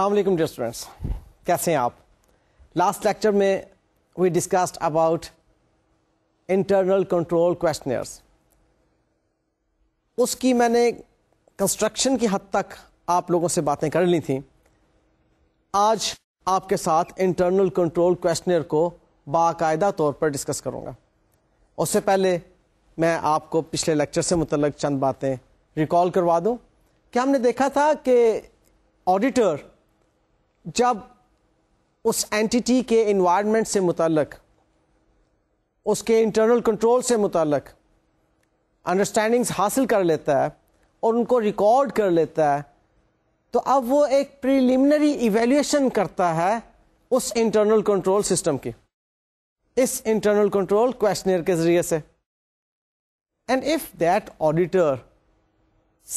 अस्सलाम dear students कैसे हैं आप लास्ट लेक्चर में we discussed about internal control questionnaires उसकी मैंने कंस्ट्रक्शन की हद तक आप लोगों से बातें कर ली थी आज आपके साथ इंटरनल कंट्रोल क्वेश्चनर को बाकायदा तौर पर डिस्कस करूंगा उससे पहले मैं आपको पिछले लेक्चर से मुतलक चंद बातें रिकॉल करवा दूं क्या हमने देखा था कि ऑडिटर जब उस एंटिटी के इन्वायरमेंट से मुतलक उसके इंटरनल कंट्रोल से मुतलक अंडरस्टैंडिंग्स हासिल कर लेता है और उनको रिकॉर्ड कर लेता है तो अब वो एक प्रीलिमिनरी इवेल्यूएशन करता है उस इंटरनल कंट्रोल सिस्टम की इस इंटरनल कंट्रोल क्वेश्चनर के जरिए से and if that auditor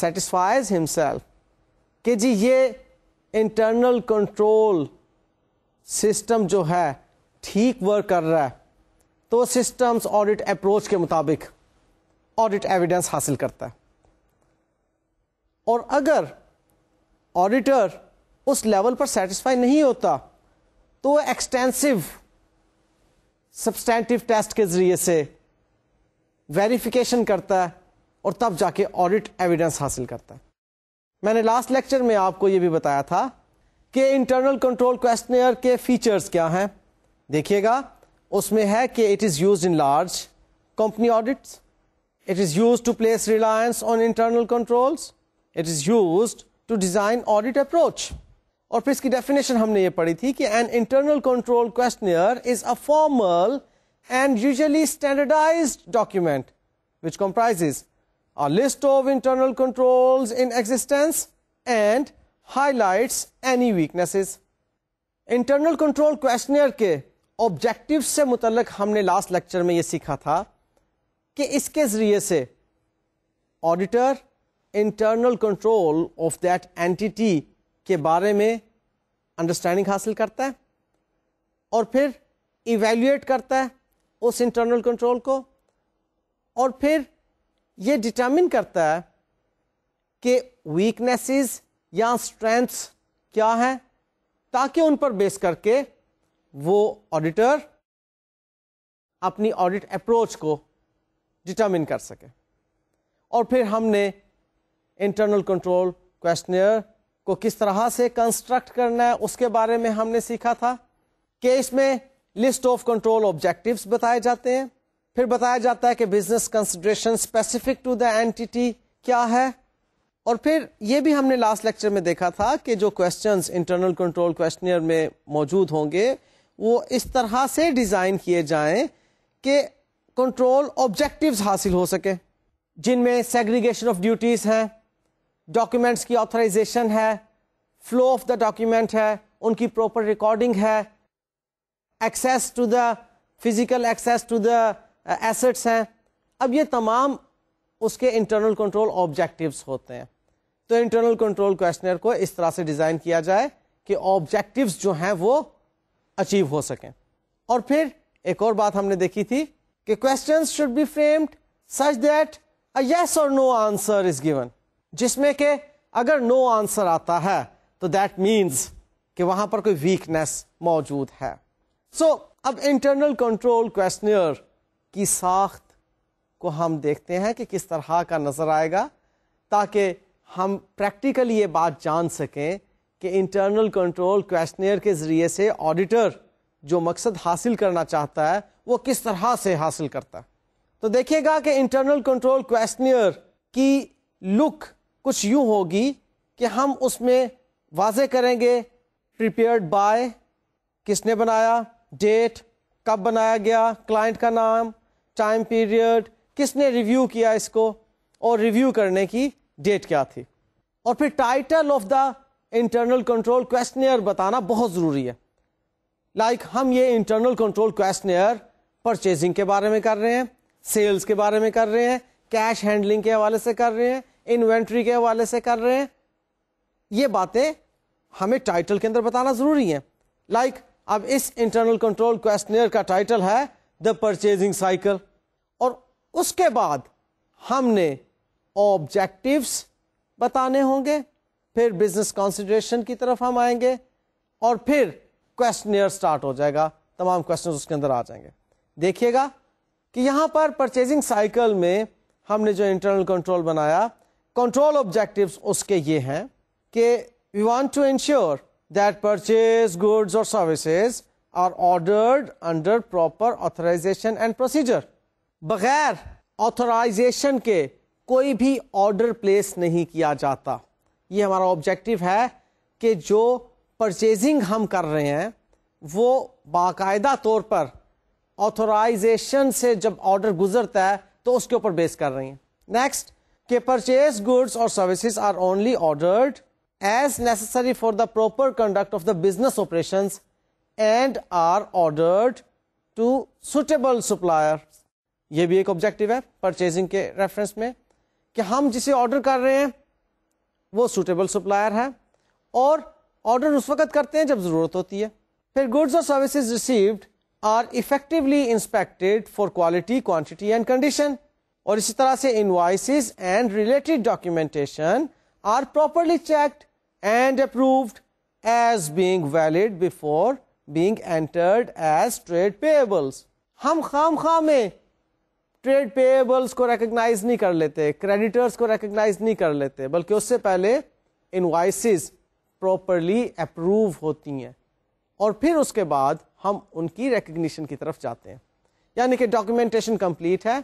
satisfies himself कि जी ये इंटरनल कंट्रोल सिस्टम जो है ठीक वर्क कर रहा है तो सिस्टम्स ऑडिट अप्रोच के मुताबिक ऑडिट एविडेंस हासिल करता है और अगर ऑडिटर उस लेवल पर सेटिस्फाई नहीं होता तो वह एक्सटेंसिव सब्सटेंटिव टेस्ट के जरिए से वेरिफिकेशन करता है और तब जाके ऑडिट एविडेंस हासिल करता है मैंने लास्ट लेक्चर में आपको यह भी बताया था कि इंटरनल कंट्रोल क्वेश्चनर के फीचर्स क्या हैं देखिएगा उसमें है कि it is use in large company audit it is use to place reliance on internal control it is use to design audit approach और फिर इसकी डेफिनेशन हमने ये पढ़ी थी कि an internal control questionnaire is a formal and usually standardise document which comprises a list of internal controls in existence and highlights any weaknesses. Internal control questionnaire के objective से मुतलक हमने लास्ट लेक्चर में ये सीखा था कि इसके जरिए से auditor internal control of that entity के बारे में अंडरस्टैंडिंग हासिल करता है और फिर इवेल्युएट करता है उस इंटरनल कंट्रोल को और फिर ये डिटर्मिन करता है कि वीकनेसेस या स्ट्रेंथ्स क्या हैं ताकि उन पर बेस करके वो ऑडिटर अपनी ऑडिट अप्रोच को डिटर्मिन कर सके और फिर हमने इंटरनल कंट्रोल क्वेश्चनर को किस तरह से कंस्ट्रक्ट करना है उसके बारे में हमने सीखा था कि इसमें लिस्ट ऑफ कंट्रोल ऑब्जेक्टिव्स बताए जाते हैं फिर बताया जाता है कि business consideration specific to the entity क्या है और फिर ये भी हमने लास्ट लेक्चर में देखा था कि जो क्वेश्चंस इंटरनल कंट्रोल क्वेश्चनियर में मौजूद होंगे वो इस तरह से डिज़ाइन किए जाएं कि कंट्रोल ऑब्जेक्टिव्स हासिल हो सके जिनमें सेग्रीगेशन ऑफ ड्यूटीज़ हैं डॉक्यूमेंट्स की ऑथराइजेशन है फ्लो ऑफ द डॉक्यूमेंट है उनकी प्रॉपर रिकॉर्डिंग है access to the physical access to the assets हैं अब ये तमाम उसके इंटरनल कंट्रोल ऑब्जेक्टिव्स होते हैं तो इंटरनल कंट्रोल क्वेश्चन को इस तरह से डिज़ाइन किया जाए कि ऑब्जेक्टिव्स जो हैं वो अचीव हो सकें और फिर एक और बात हमने देखी थी कि questions should be framed such that a yes और नो आंसर इज गिवन जिसमें कि अगर नो no आंसर आता है तो दैट मीन्स कि वहां पर कोई वीकनेस मौजूद है सो so, अब इंटरनल कंट्रोल क्वेश्चनर की साख्त को हम देखते हैं कि किस तरह का नज़र आएगा ताकि हम प्रैक्टिकली ये बात जान सकें कि इंटरनल कंट्रोल क्वेश्चनर के ज़रिए से ऑडिटर जो मकसद हासिल करना चाहता है वो किस तरह से हासिल करता है तो देखिएगा कि इंटरनल कंट्रोल क्वेश्चनर की लुक कुछ यूँ होगी कि हम उसमें वाजे करेंगे प्रिपेयर्ड बाय किसने बनाया डेट कब बनाया गया क्लाइंट का नाम टाइम पीरियड किसने रिव्यू किया इसको और रिव्यू करने की डेट क्या थी और फिर title of the internal control questionnaire बताना बहुत ज़रूरी है लाइक like, हम ये इंटरनल कंट्रोल क्वेश्चनियर परचेजिंग के बारे में कर रहे हैं सेल्स के बारे में कर रहे हैं कैश हैंडलिंग के हवाले से कर रहे हैं इन्वेंट्री के हवाले से कर रहे हैं ये बातें हमें टाइटल के अंदर बताना ज़रूरी है लाइक like, अब इस इंटरनल कंट्रोल क्वेश्चनियर का टाइटल है द परचेजिंग साइकिल और उसके बाद हमने ऑब्जेक्टिव्स बताने होंगे फिर बिजनेस कॉन्सिडरेशन की तरफ हम आएंगे और फिर क्वेश्चनियर स्टार्ट हो जाएगा तमाम क्वेश्चन उसके अंदर आ जाएंगे देखिएगा कि यहां पर परचेजिंग साइकिल में हमने जो इंटरनल कंट्रोल बनाया कंट्रोल ऑब्जेक्टिव्स उसके ये हैं कि we want to ensure that purchase goods और services are ordered under proper authorization and procedure. बगैर authorization के कोई भी order place नहीं किया जाता ये हमारा objective है कि जो purchasing हम कर रहे हैं वो बाकायदा तौर पर authorization से जब order गुजरता है तो उसके ऊपर बेस कर रही हैं नेक्स्ट के परचेज गुड्स और services are only ordered as necessary for the proper conduct of the business operations and are ordered to suitable supplier ये भी एक ऑब्जेक्टिव है परचेजिंग के रेफरेंस में कि हम जिसे ऑर्डर कर रहे हैं वो सुटेबल सप्लायर है और ऑर्डर उस वक्त करते हैं जब ज़रूरत होती है फिर गुड्स और services received are effectively inspected for quality quantity and condition और इसी तरह से invoices and related documentation are properly checked and approved as being valid before being entered as trade payables. हम खाम खा में ट्रेड पेएबल्स को रिकग्नाइज नहीं कर लेते क्रेडिटर्स को रिकग्नाइज नहीं कर लेते बल्कि उससे पहले इनवाइसिस प्रॉपरली अप्रूव होती हैं और फिर उसके बाद हम उनकी रिकग्निशन की तरफ जाते हैं यानी कि डॉक्यूमेंटेशन कंप्लीट है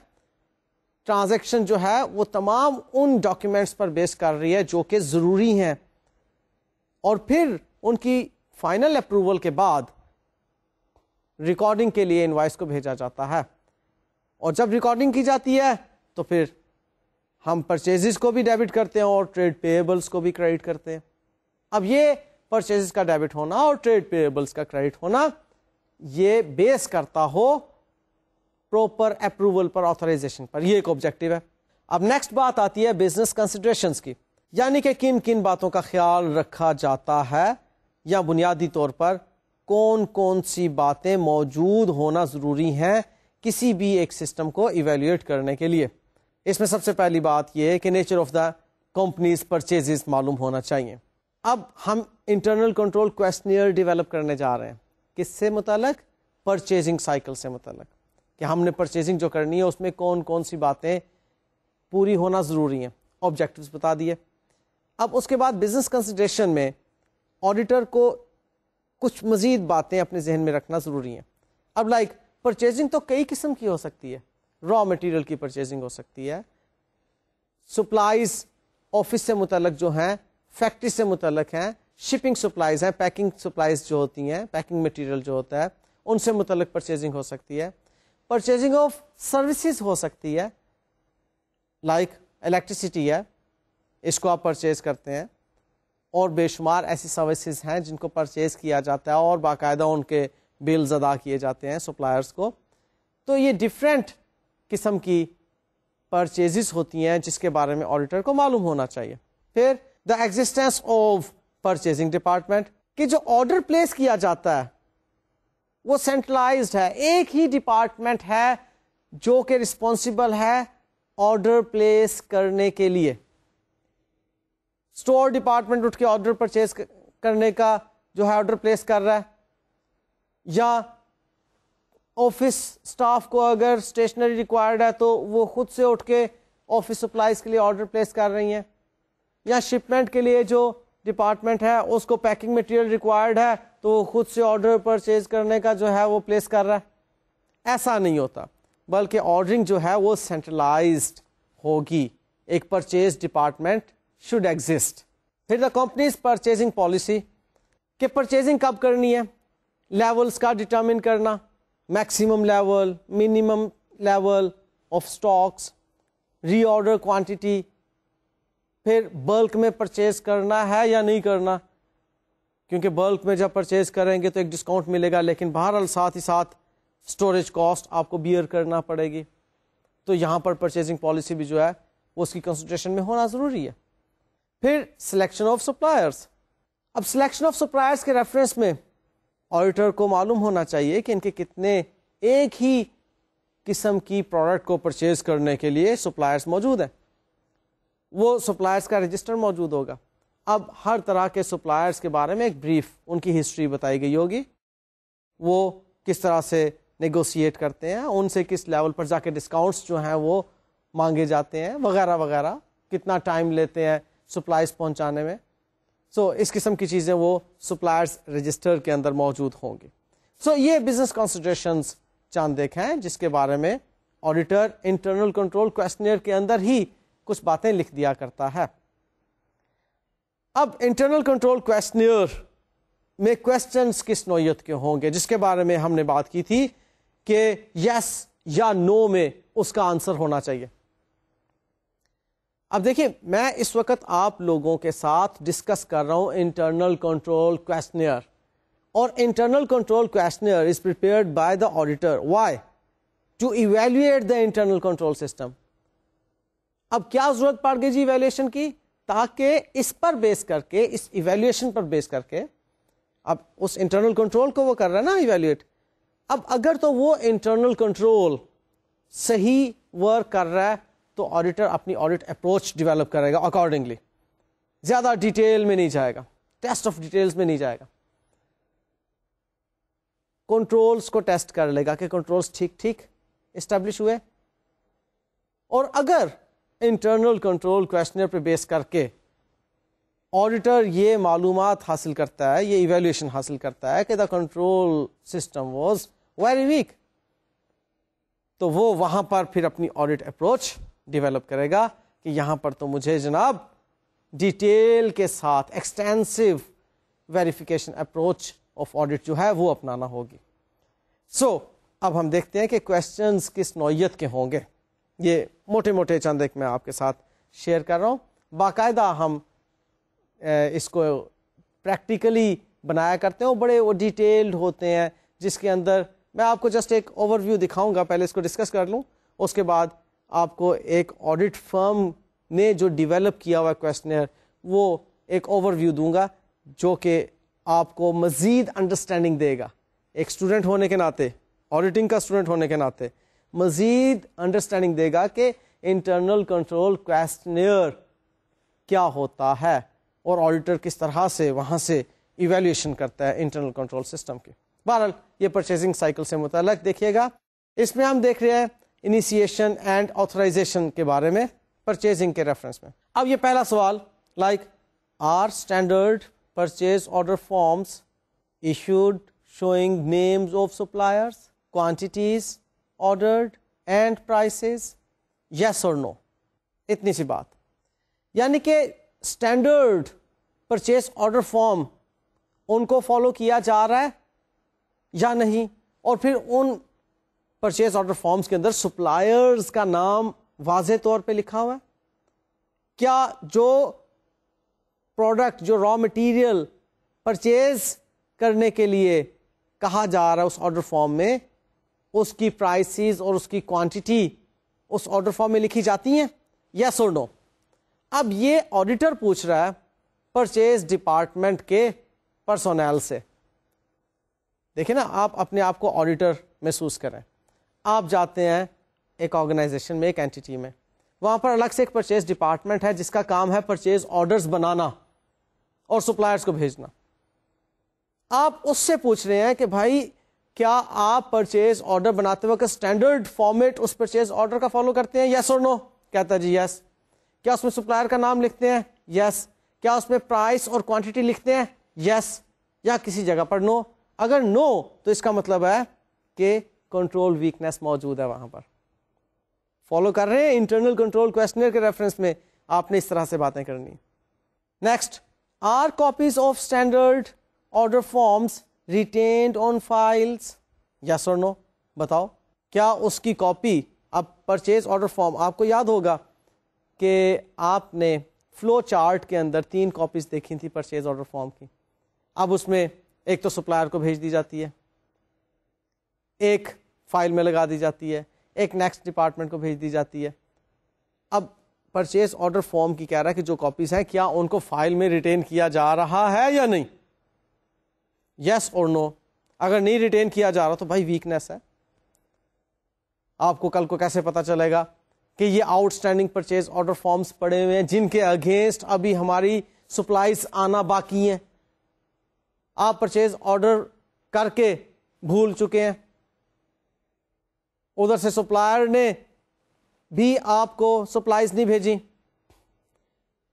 ट्रांजेक्शन जो है वो तमाम उन डॉक्यूमेंट्स पर बेस कर रही है जो कि ज़रूरी हैं और फिर उनकी फाइनल अप्रूवल के बाद रिकॉर्डिंग के लिए इनवाइस को भेजा जाता है और जब रिकॉर्डिंग की जाती है तो फिर हम परचेजेस को भी डेबिट करते हैं और ट्रेड पेएबल्स को भी क्रेडिट करते हैं अब ये परचेजेस का डेबिट होना और ट्रेड पेएबल्स का क्रेडिट होना ये बेस करता हो प्रॉपर अप्रूवल पर ऑथोराइजेशन पर यह एक ऑब्जेक्टिव है अब नेक्स्ट बात आती है बिजनेस कंसिडरेशन की यानी कि किन किन बातों का ख्याल रखा जाता है या बुनियादी तौर पर कौन कौन सी बातें मौजूद होना ज़रूरी हैं किसी भी एक सिस्टम को इवेल्यूट करने के लिए इसमें सबसे पहली बात यह है कि nature of the company's purchases मालूम होना चाहिए अब हम इंटरनल कंट्रोल क्वेश्चन डेवलप करने जा रहे हैं किस से मुतलक परचेजिंग साइकिल से मुतलक कि हमने परचेजिंग जो करनी है उसमें कौन कौन सी बातें पूरी होना ज़रूरी हैं ऑब्जेक्टिव बता दिए अब उसके बाद बिजनेस कंसिड्रेशन में ऑडिटर को कुछ मजीद बातें अपने जहन में रखना ज़रूरी हैं अब लाइक परचेजिंग तो कई किस्म की हो सकती है रॉ मटेरियल की परचेजिंग हो सकती है सप्लाइज ऑफिस से मुतलक जो हैं फैक्ट्री से मुतलक हैं शिपिंग सप्लाइज हैं पैकिंग सप्लाइज जो होती हैं पैकिंग मटेरियल जो होता है उनसे मुतलक परचेजिंग हो सकती है परचेजिंग ऑफ सर्विसेज हो सकती है लाइक like इलेक्ट्रिसिटी है इसको आप परचेज करते हैं और बेशुमार ऐसी सर्विसेज हैं जिनको परचेज़ किया जाता है और बाकायदा उनके बिल्स अदा किए जाते हैं सप्लायर्स को तो ये डिफरेंट किस्म की परचेज होती हैं जिसके बारे में ऑडिटर को मालूम होना चाहिए फिर the existence of purchasing department कि जो ऑर्डर प्लेस किया जाता है वो सेंट्रलाइज है एक ही डिपार्टमेंट है जो कि रिस्पॉन्सिबल है ऑर्डर प्लेस करने के लिए स्टोर डिपार्टमेंट उठ के ऑर्डर परचेज करने का जो है ऑर्डर प्लेस कर रहा है या ऑफिस स्टाफ को अगर स्टेशनरी रिक्वायर्ड है तो वो खुद से उठ के ऑफिस सप्लाईज के लिए ऑर्डर प्लेस कर रही हैं या शिपमेंट के लिए जो डिपार्टमेंट है उसको पैकिंग मटेरियल रिक्वायर्ड है तो वो खुद से ऑर्डर परचेज करने का जो है वो प्लेस कर रहा है ऐसा नहीं होता बल्कि ऑर्डरिंग जो है वो सेंट्रलाइज्ड होगी एक परचेज डिपार्टमेंट should exist. फिर द कंपनीज परचेजिंग पॉलिसी के परचेजिंग कब करनी है लेवल्स का डिटर्मिन करना maximum level minimum level of stocks reorder quantity फिर बल्क में परचेज करना है या नहीं करना क्योंकि बल्क में जब परचेज करेंगे तो एक डिस्काउंट मिलेगा लेकिन बहरहाल साथ ही साथ स्टोरेज कॉस्ट आपको बियर करना पड़ेगी तो यहाँ पर परचेजिंग पॉलिसी भी जो है वो उसकी कंसल्टेशन में होना ज़रूरी है फिर सिलेक्शन ऑफ सप्लायर्स अब सिलेक्शन ऑफ सप्लायर्स के रेफरेंस में ऑडिटर को मालूम होना चाहिए कि इनके कितने एक ही किस्म की प्रोडक्ट को परचेज करने के लिए सप्लायर्स मौजूद हैं वो सप्लायर्स का रजिस्टर मौजूद होगा अब हर तरह के सप्लायर्स के बारे में एक ब्रीफ उनकी हिस्ट्री बताई गई होगी वो किस तरह से नेगोशिएट करते हैं उनसे किस लेवल पर जाके डिस्काउंट्स जो हैं वो मांगे जाते हैं वगैरह वगैरह कितना टाइम लेते हैं सप्लाइज पहुंचाने में सो so, इस किस्म की चीज़ें वो सप्लायर्स रजिस्टर के अंदर मौजूद होंगी सो so, ये बिजनेस कॉन्सिड्रेशन चांद देखे हैं जिसके बारे में ऑडिटर इंटरनल कंट्रोल क्वेश्चनियर के अंदर ही कुछ बातें लिख दिया करता है अब इंटरनल कंट्रोल क्वेश्चनियर में क्वेश्चन किस नोयत के होंगे जिसके बारे में हमने बात की थी कि यस या नो में उसका आंसर होना चाहिए अब देखिए मैं इस वक्त आप लोगों के साथ डिस्कस कर रहा हूं इंटरनल कंट्रोल क्वेश्चनियर और internal control questionnaire is prepare by the auditor why to evaluate the internal control system अब क्या जरूरत पड़ गई जी इवेल्युएशन की ताकि इस पर बेस करके इस इवेल्युएशन पर बेस करके अब उस इंटरनल कंट्रोल को वो कर रहा है ना इवेल्युएट अब अगर तो वो इंटरनल कंट्रोल सही वर्क कर रहा है तो ऑडिटर अपनी ऑडिट अप्रोच डिवेलप करेगा अकॉर्डिंगली ज़्यादा डिटेल में नहीं जाएगा टेस्ट ऑफ डिटेल्स में नहीं जाएगा कंट्रोल्स को टेस्ट कर लेगा कि कंट्रोल्स ठीक ठीक इस्टेब्लिश हुए और अगर इंटरनल कंट्रोल क्वेश्चन पर बेस करके ऑडिटर ये मालूम हासिल करता है ये इवेल्यूशन हासिल करता है कि the control system was very weak तो वो वहां पर फिर अपनी ऑडिट अप्रोच डेवलप करेगा कि यहां पर तो मुझे जनाब डिटेल के साथ extensive verification approach of audit जो है वो अपनाना होगी सो so, अब हम देखते हैं कि क्वेश्चंस किस नोयत के होंगे ये मोटे मोटे चंद एक मैं आपके साथ शेयर कर रहा हूँ बाकायदा हम इसको प्रैक्टिकली बनाया करते हैं और बड़े वो डिटेल्ड होते हैं जिसके अंदर मैं आपको जस्ट एक ओवरव्यू दिखाऊंगा पहले इसको डिस्कस कर लूँ उसके बाद आपको एक ऑडिट फर्म ने जो डेवलप किया हुआ क्वेश्चनर वो एक ओवरव्यू दूंगा जो कि आपको मज़ीद अंडरस्टैंडिंग देगा एक स्टूडेंट होने के नाते ऑडिटिंग का स्टूडेंट होने के नाते मज़ीद अंडरस्टैंडिंग देगा कि इंटरनल कंट्रोल क्वेश्चनर क्या होता है और ऑडिटर किस तरह से वहाँ से इवेल्यूशन करता है इंटरनल कंट्रोल सिस्टम की बहरहाल ये परचेजिंग साइकिल से मुतल देखिएगा इसमें हम देख रहे हैं इनिशिएशन एंड ऑथराइजेशन के बारे में परचेजिंग के रेफरेंस में अब ये पहला सवाल like are standard purchase order forms issued showing names of suppliers quantities ordered and prices, yes और नो इतनी सी बात यानी कि स्टैंडर्ड परचेस ऑर्डर फॉर्म उनको फॉलो किया जा रहा है या नहीं और फिर उन परचेज ऑर्डर फॉर्म्स के अंदर सप्लायर्स का नाम वाज तौर पे लिखा हुआ है क्या जो प्रोडक्ट जो रॉ मटेरियल परचेज करने के लिए कहा जा रहा है उस ऑर्डर फॉर्म में उसकी प्राइसेस और उसकी क्वांटिटी उस ऑर्डर फॉर्म में लिखी जाती है या सो नो अब ये ऑडिटर पूछ रहा है परचेज डिपार्टमेंट के पर्सोनल से देखिए ना आप अपने आप को ऑडिटर महसूस करें आप जाते हैं एक ऑर्गेनाइजेशन में एक एंटिटी में वहां पर अलग से एक परचेज डिपार्टमेंट है जिसका काम है परचेज ऑर्डर्स बनाना और सप्लायर्स को भेजना आप उससे पूछ रहे हैं कि भाई क्या आप परचेज ऑर्डर बनाते वक्त स्टैंडर्ड फॉर्मेट उस परचेज ऑर्डर का फॉलो करते हैं यस और नो कहता जी यस क्या उसमें सप्लायर का नाम लिखते हैं यस क्या उसमें प्राइस और क्वांटिटी लिखते हैं यस या किसी जगह पर नो अगर नो तो इसका मतलब है कि कंट्रोल वीकनेस मौजूद है वहां पर फॉलो कर रहे हैं इंटरनल कंट्रोल क्वेश्चनर के रेफरेंस में आपने इस तरह से बातें करनी next are copies of standard order forms retained on files या सर नो बताओ क्या उसकी कॉपी अब परचेज ऑर्डर फॉर्म आपको याद होगा कि आपने फ्लो चार्ट के अंदर तीन कॉपीज देखी थी परचेज ऑर्डर फॉर्म की अब उसमें एक तो सप्लायर को भेज दी जाती है एक फाइल में लगा दी जाती है एक नेक्स्ट डिपार्टमेंट को भेज दी जाती है अब परचेज ऑर्डर फॉर्म की कह रहा है कि जो कॉपीज हैं क्या उनको फाइल में रिटेन किया जा रहा है या नहीं यस और नो अगर नहीं रिटेन किया जा रहा तो भाई वीकनेस है आपको कल को कैसे पता चलेगा कि ये आउटस्टैंडिंग परचेज ऑर्डर फॉर्म्स पड़े हुए हैं जिनके अगेंस्ट अभी हमारी सप्लाईज आना बाकी हैं आप परचेज ऑर्डर करके भूल चुके हैं उधर से सप्लायर ने भी आपको सप्लाईज नहीं भेजी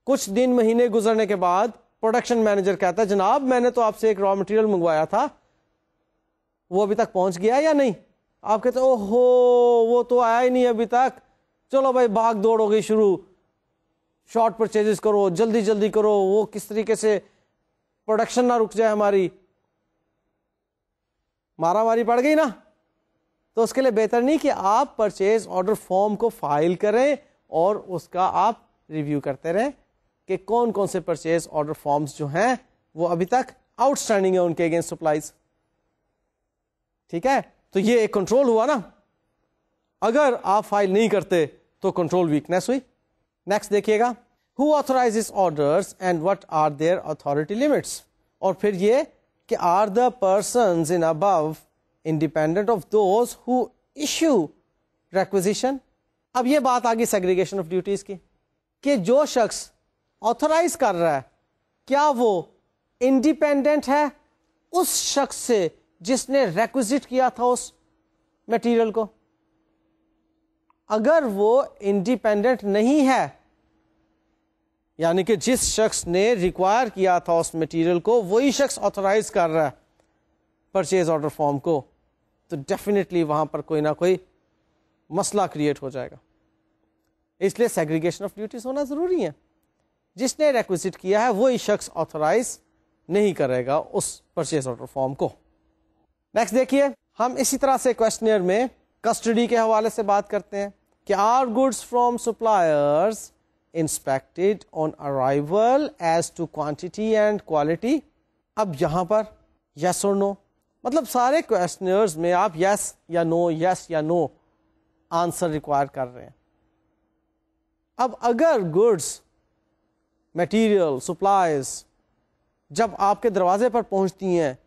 कुछ दिन महीने गुजरने के बाद प्रोडक्शन मैनेजर कहता है जनाब मैंने तो आपसे एक रॉ मटेरियल मंगवाया था वो अभी तक पहुंच गया या नहीं आप कहते ओहो वो तो आया ही नहीं अभी तक चलो भाई भाग दौड़ हो गई शुरू शॉर्ट परचेजेस करो जल्दी जल्दी करो वो किस तरीके से प्रोडक्शन ना रुक जाए हमारी मारा मारी पड़ गई ना तो उसके लिए बेहतर नहीं कि आप परचेज ऑर्डर फॉर्म को फाइल करें और उसका आप रिव्यू करते रहें कि कौन कौन से परचेज ऑर्डर फॉर्म्स जो हैं वो अभी तक आउटस्टैंडिंग है उनके अगेंस्ट सप्लाईज ठीक है तो ये एक कंट्रोल हुआ ना अगर आप फाइल नहीं करते तो कंट्रोल वीकनेस हुई नेक्स्ट देखिएगा who authorise order and what are their authority limits और फिर ये कि are the person in above independent of those who issue requisition. अब ये बात आ गई सेग्रीगेशन ऑफ ड्यूटीज की कि जो शख्स ऑथराइज कर रहा है क्या वो इंडिपेंडेंट है उस शख्स से जिसने रेक्विजिट किया था उस मटेरियल को अगर वो इंडिपेंडेंट नहीं है यानी कि जिस शख्स ने रिक्वायर किया था उस मटेरियल को वही शख्स ऑथराइज कर रहा है परचेज ऑर्डर फॉर्म को तो डेफिनेटली वहां पर कोई ना कोई मसला क्रिएट हो जाएगा इसलिए सेग्रीगेशन ऑफ ड्यूटीज होना ज़रूरी है जिसने रेक्विजिट किया है वही शख्स ऑथराइज नहीं करेगा उस परचेज ऑर्डर फॉर्म को नेक्स्ट देखिए हम इसी तरह से क्वेश्चन में कस्टडी के हवाले से बात करते हैं कि are goods from suppliers inspected on arrival as to quantity and quality अब यहां पर यस और नो मतलब सारे क्वेश्चनर्स में आप यस या नो यस या नो आंसर रिक्वायर कर रहे हैं अब अगर गुड्स मटेरियल सप्लाइज जब आपके दरवाजे पर पहुंचती हैं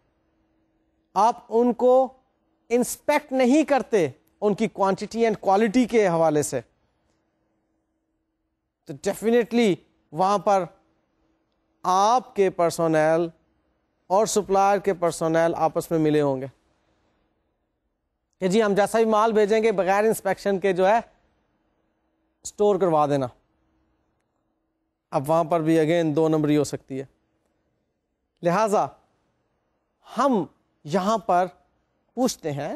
आप उनको इंस्पेक्ट नहीं करते उनकी क्वांटिटी एंड क्वालिटी के हवाले से तो डेफिनेटली वहां पर आपके पर्सोनल और सप्लायर के पर्सनल आपस में मिले होंगे कि जी हम जैसा भी माल भेजेंगे बगैर इंस्पेक्शन के जो है स्टोर करवा देना अब वहां पर भी अगेन दो नंबरी हो सकती है लिहाजा हम यहां पर पूछते हैं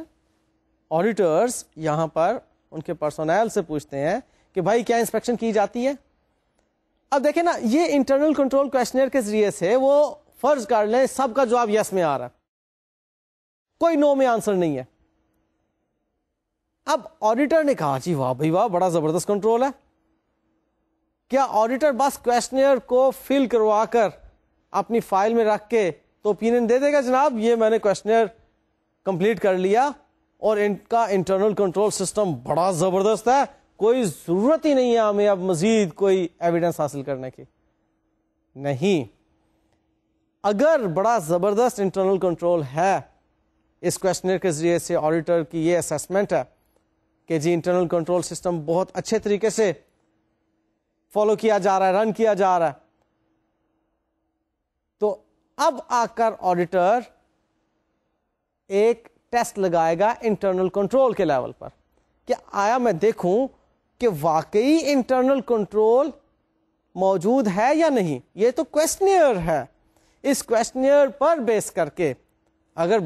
ऑडिटर्स यहां पर उनके पर्सनल से पूछते हैं कि भाई क्या इंस्पेक्शन की जाती है अब देखे ना ये इंटरनल कंट्रोल क्वेश्चनर के जरिए से वो फर्ज कर लें सबका जवाब यस में आ रहा है कोई नो में आंसर नहीं है अब ऑडिटर ने कहा जी वाह भाई वाह बड़ा जबरदस्त कंट्रोल है क्या ऑडिटर बस क्वेश्चनर को फिल करवाकर अपनी फाइल में रख के तो ओपिनियन दे देगा जनाब ये मैंने क्वेश्चनर कंप्लीट कर लिया और इनका इंटरनल कंट्रोल सिस्टम बड़ा जबरदस्त है कोई जरूरत ही नहीं है हमें अब मजीद कोई एविडेंस हासिल करने की नहीं अगर बड़ा ज़बरदस्त इंटरनल कंट्रोल है इस क्वेश्चनर के जरिए से ऑडिटर की ये असेसमेंट है कि जी इंटरनल कंट्रोल सिस्टम बहुत अच्छे तरीके से फॉलो किया जा रहा है रन किया जा रहा है तो अब आकर ऑडिटर एक टेस्ट लगाएगा इंटरनल कंट्रोल के लेवल पर कि आया मैं देखूं कि वाकई इंटरनल कंट्रोल मौजूद है या नहीं ये तो क्वेश्चनियर है इस क्वेश्चनियर पर बेस करके अगर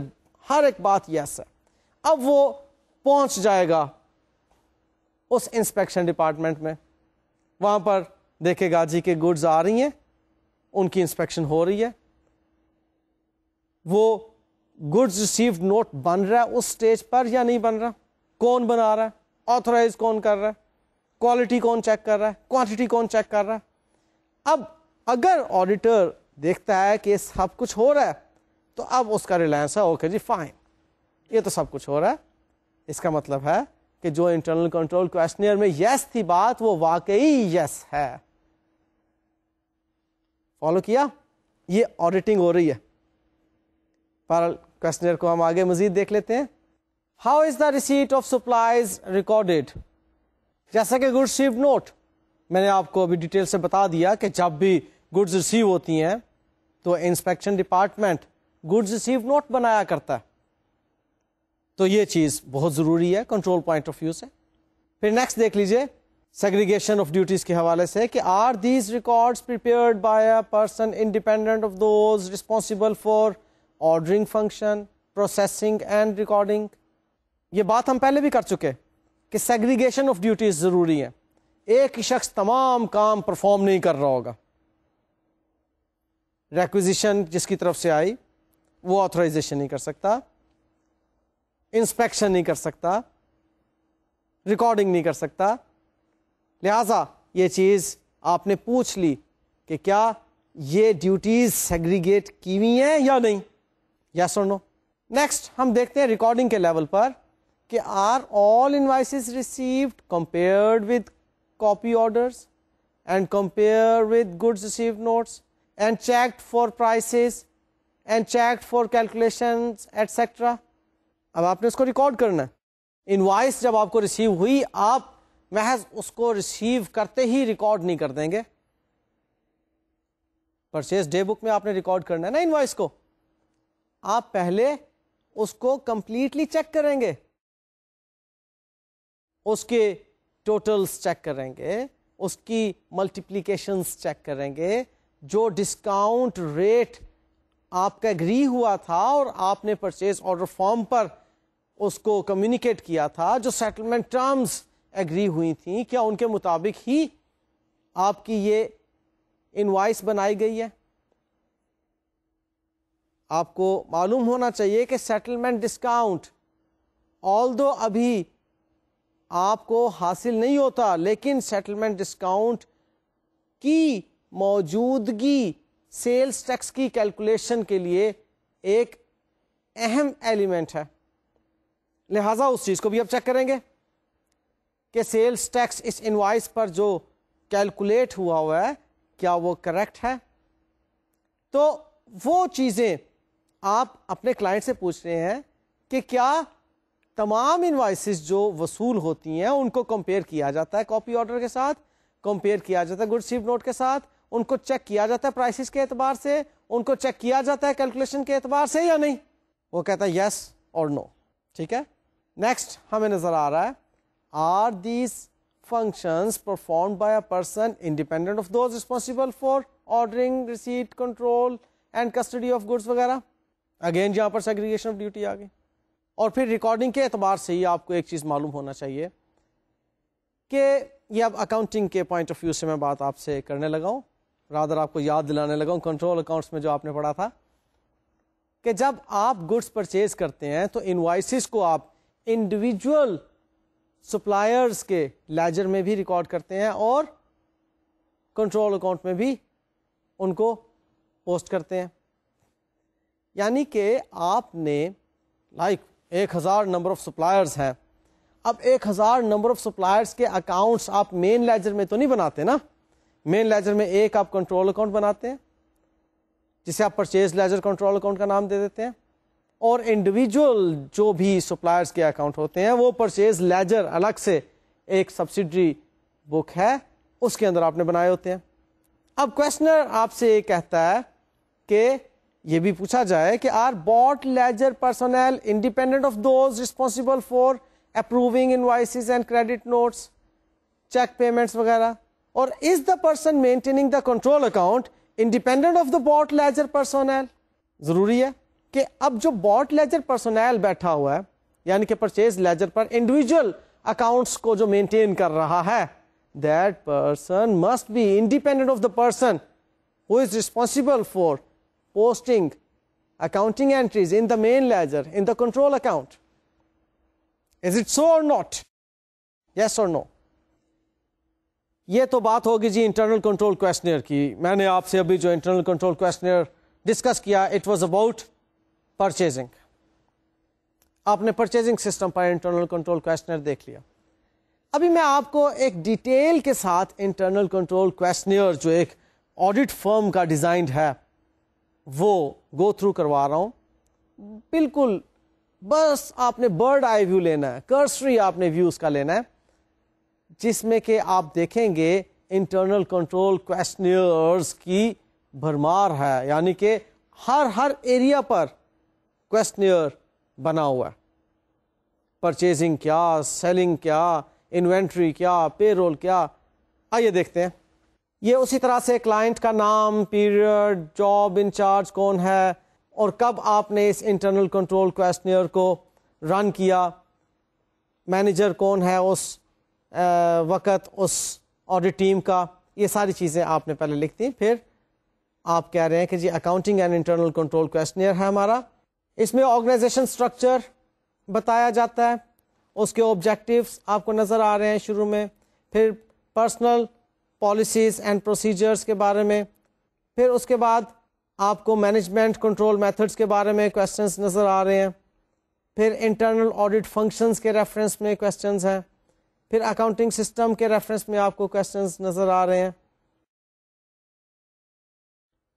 हर एक बात यस है अब वो पहुंच जाएगा उस इंस्पेक्शन डिपार्टमेंट में वहां पर देखेगा जी के गुड्स आ रही हैं उनकी इंस्पेक्शन हो रही है वो गुड्स रिसीव्ड नोट बन रहा है उस स्टेज पर या नहीं बन रहा कौन बना रहा है ऑथोराइज कौन कर रहा है क्वालिटी कौन चेक कर रहा है क्वांटिटी कौन चेक कर रहा है अब अगर ऑडिटर देखता है कि सब कुछ हो रहा है तो अब उसका रिलायंस है ओके जी फाइन ये तो सब कुछ हो रहा है इसका मतलब है कि जो इंटरनल कंट्रोल क्वेश्चन में यस थी बात वो वाकई यस है फॉलो किया ये ऑडिटिंग हो रही है पर क्वेश्चनियर को हम आगे मजीद देख लेते हैं how is the receipt of supplies recorded जैसा कि गुड्स रिसीव नोट मैंने आपको अभी डिटेल से बता दिया कि जब भी गुड्स रिसीव होती हैं तो inspection department goods receive note बनाया करता है तो ये चीज बहुत जरूरी है कंट्रोल पॉइंट ऑफ व्यू से फिर नेक्स्ट देख लीजिए सेग्रीगेशन ऑफ ड्यूटीज के हवाले से कि are these records prepared by a person independent of those responsible for ordering function processing and recording ये बात हम पहले भी कर चुके कि सेग्रीगेशन ऑफ ड्यूटीज जरूरी है एक ही शख्स तमाम काम परफॉर्म नहीं कर रहा होगा रेक्विजिशन जिसकी तरफ से आई वो ऑथोराइजेशन नहीं कर सकता इंस्पेक्शन नहीं कर सकता रिकॉर्डिंग नहीं कर सकता लिहाजा ये चीज़ आपने पूछ ली कि क्या ये ड्यूटीज सेग्रीगेट की हुई है या नहीं या और नो नेक्स्ट हम देखते हैं रिकॉर्डिंग के लेवल पर कि are all invoice received compared with copy orders and compare with goods receive notes and checked for prices and checked for calculations etc. अब आपने उसको रिकॉर्ड करना है इनवाइस जब आपको रिसीव हुई आप महज उसको रिसीव करते ही रिकॉर्ड नहीं कर देंगे परचेज डे बुक में आपने रिकॉर्ड करना है ना इनवाइस को आप पहले उसको कंप्लीटली चेक करेंगे उसके टोटल्स चेक करेंगे उसकी मल्टीप्लीकेशंस चेक करेंगे जो डिस्काउंट रेट आपका एग्री हुआ था और आपने परचेज ऑर्डर फॉर्म पर उसको कम्युनिकेट किया था जो सेटलमेंट टर्म्स एग्री हुई थी क्या उनके मुताबिक ही आपकी ये इनवाइस बनाई गई है आपको मालूम होना चाहिए कि सेटलमेंट डिस्काउंट ऑल दो अभी आपको हासिल नहीं होता लेकिन सेटलमेंट डिस्काउंट की मौजूदगी सेल्स टैक्स की कैलकुलेशन के लिए एक अहम एलिमेंट है लिहाजा उस चीज़ को भी अब चेक करेंगे कि सेल्स टैक्स इस इनवाइस पर जो कैलकुलेट हुआ हुआ है क्या वो करेक्ट है तो वो चीज़ें आप अपने क्लाइंट से पूछ रहे हैं कि क्या तमाम इन्वाइसिस जो वसूल होती हैं उनको कंपेयर किया जाता है कॉपी ऑर्डर के साथ कंपेयर किया जाता है गुड सीप नोट के साथ उनको चेक किया जाता है प्राइसिस के एतबार से उनको चेक किया जाता है कैलकुलेशन के एतबार से या नहीं वो कहता है यस और नो ठीक है नेक्स्ट हमें नज़र आ रहा है are these functions perform by a person independent of those responsible for ordering, receipt, control and custody of goods वगैरह अगेन यहाँ पर segregation ऑफ ड्यूटी आ गई और फिर रिकॉर्डिंग के एतबार से ही आपको एक चीज़ मालूम होना चाहिए कि यह अब अकाउंटिंग के पॉइंट ऑफ व्यू से मैं बात आपसे करने लगा रादर आपको याद दिलाने लगा हूं कंट्रोल अकाउंट्स में जो आपने पढ़ा था कि जब आप गुड्स परचेज करते हैं तो इन्वाइसिस को आप इंडिविजुअल सप्लायर्स के लैजर में भी रिकॉर्ड करते हैं और कंट्रोल अकाउंट में भी उनको पोस्ट करते हैं यानी कि आपने लाइक एक हज़ार नंबर ऑफ सप्लायर्स हैं अब एक हज़ार नंबर ऑफ सप्लायर्स के अकाउंट्स आप मेन लेजर में तो नहीं बनाते ना मेन लेजर में एक आप कंट्रोल अकाउंट बनाते हैं जिसे आप परचेज लेजर कंट्रोल अकाउंट का नाम दे देते हैं और इंडिविजुअल जो भी सप्लायर्स के अकाउंट होते हैं वो परचेज लेजर अलग से एक सब्सिडरी बुक है उसके अंदर आपने बनाए होते हैं अब क्वेश्चनर आपसे ये कहता है कि ये भी पूछा जाए कि are bought ledger personnel independent of those responsible for approving invoices and credit notes check payments वगैरह or is the person maintaining the control account independent of the bot ledger personnel? ज़रूरी है कि अब जो bot ledger personnel बैठा हुआ है यानी कि purchase ledger पर individual accounts को जो maintain कर रहा है that person must be independent of the person who is responsible for posting accounting entries in the main ledger in the control account is it so or not yes or no ये तो बात होगी जी internal control questionnaire की मैंने आपसे अभी जो internal control questionnaire discuss किया इट वाज अबाउट परचेजिंग आपने परचेजिंग सिस्टम पर इंटरनल कंट्रोल क्वेश्चनर देख लिया अभी मैं आपको एक डिटेल के साथ इंटरनल कंट्रोल क्वेश्चनर जो एक ऑडिट फर्म का डिज़ाइन है वो गो थ्रू करवा रहा हूँ बिल्कुल बस आपने बर्ड आई व्यू लेना है कर्सरी आपने व्यू उसका लेना है जिसमें कि आप देखेंगे इंटरनल कंट्रोल क्वेश्चनियर्स की भरमार है यानी कि हर हर एरिया पर क्वेश्चनियर बना हुआ है परचेजिंग क्या सेलिंग क्या इन्वेंट्री क्या पेरोल क्या आइए देखते हैं ये उसी तरह से क्लाइंट का नाम पीरियड जॉब इंचार्ज कौन है और कब आपने इस इंटरनल कंट्रोल क्वेश्चनियर को रन किया मैनेजर कौन है उस वक़्त उस ऑडिट टीम का ये सारी चीज़ें आपने पहले लिख दी फिर आप कह रहे हैं कि जी accounting and internal control questionnaire है हमारा इसमें ऑर्गेनाइजेशन स्ट्रक्चर बताया जाता है उसके ऑब्जेक्टिव्स आपको नज़र आ रहे हैं शुरू में फिर पर्सनल पॉलिसीज़ एंड प्रोसीजर्स के बारे में फिर उसके बाद आपको मैनेजमेंट कंट्रोल मेथड्स के बारे में क्वेश्चंस नज़र आ रहे हैं फिर इंटरनल ऑडिट फंक्शंस के रेफरेंस में क्वेश्चंस हैं फिर अकाउंटिंग सिस्टम के रेफरेंस में आपको क्वेश्चन नज़र आ रहे हैं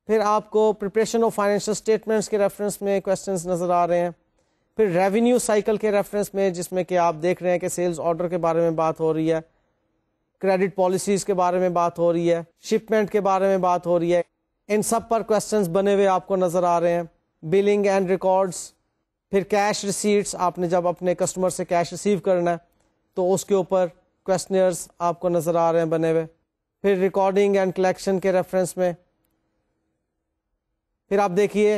फिर आपको प्रिपरेशन ऑफ फाइनेंशियल स्टेटमेंट्स के रेफरेंस में क्वेश्चन नज़र आ रहे हैं फिर रेवेन्यू साइकिल के रेफरेंस में जिसमें कि आप देख रहे हैं कि सेल्स ऑर्डर के बारे में बात हो रही है क्रेडिट पॉलिसीज़ के बारे में बात हो रही है शिपमेंट के बारे में बात हो रही है इन सब पर क्वेश्चंस बने हुए आपको नज़र आ रहे हैं बिलिंग एंड रिकॉर्ड्स फिर कैश रिसीट्स आपने जब अपने कस्टमर से कैश रिसीव करना है तो उसके ऊपर क्वेश्चनर्स आपको नज़र आ रहे हैं बने हुए फिर रिकॉर्डिंग एंड कलेक्शन के रेफरेंस में फिर आप देखिए